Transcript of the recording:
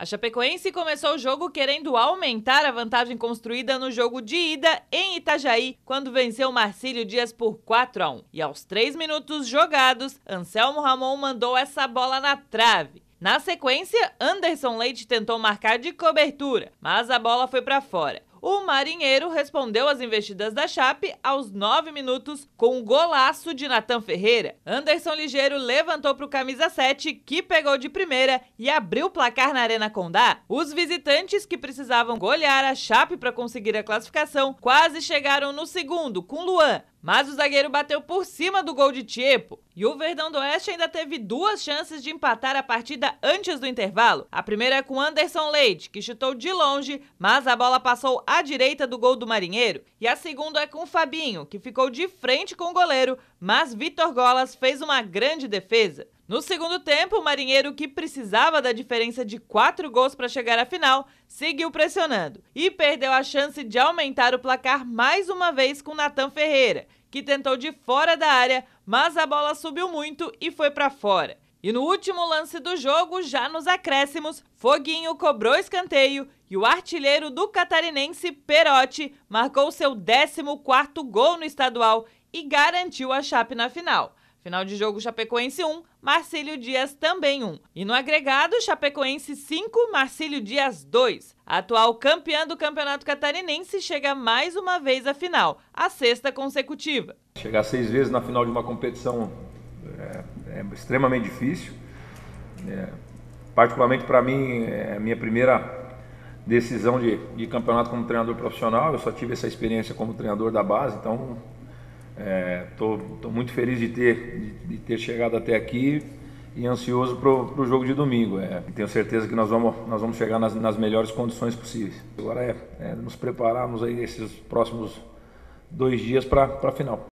A Chapecoense começou o jogo querendo aumentar a vantagem construída no jogo de ida em Itajaí, quando venceu Marcílio Dias por 4 a 1. E aos 3 minutos jogados, Anselmo Ramon mandou essa bola na trave. Na sequência, Anderson Leite tentou marcar de cobertura, mas a bola foi para fora. O marinheiro respondeu às investidas da Chape aos nove minutos com um golaço de Natan Ferreira. Anderson Ligeiro levantou para o camisa 7, que pegou de primeira e abriu o placar na Arena Condá. Os visitantes que precisavam golear a Chape para conseguir a classificação quase chegaram no segundo, com Luan, mas o zagueiro bateu por cima do gol de Tiepo. E o Verdão do Oeste ainda teve duas chances de empatar a partida antes do intervalo. A primeira é com Anderson Leite, que chutou de longe, mas a bola passou à direita do gol do Marinheiro. E a segunda é com Fabinho, que ficou de frente com o goleiro, mas Vitor Golas fez uma grande defesa. No segundo tempo, o Marinheiro, que precisava da diferença de quatro gols para chegar à final, seguiu pressionando e perdeu a chance de aumentar o placar mais uma vez com Natan Ferreira, que tentou de fora da área, mas a bola subiu muito e foi para fora. E no último lance do jogo, já nos acréscimos, Foguinho cobrou escanteio e o artilheiro do catarinense, Perotti, marcou seu 14º gol no estadual e garantiu a Chape na final. Final de jogo Chapecoense 1, Marcílio Dias também 1. E no agregado Chapecoense 5, Marcílio Dias 2. A atual campeã do Campeonato Catarinense chega mais uma vez à final, a sexta consecutiva. Chegar seis vezes na final de uma competição é, é extremamente difícil. É, particularmente para mim, é a minha primeira decisão de, de campeonato como treinador profissional. Eu só tive essa experiência como treinador da base, então Estou é, muito feliz de ter, de, de, ter chegado até aqui e ansioso para o jogo de domingo. É, tenho certeza que nós vamos, nós vamos chegar nas, nas melhores condições possíveis. Agora é, é nos prepararmos aí esses próximos dois dias para a final.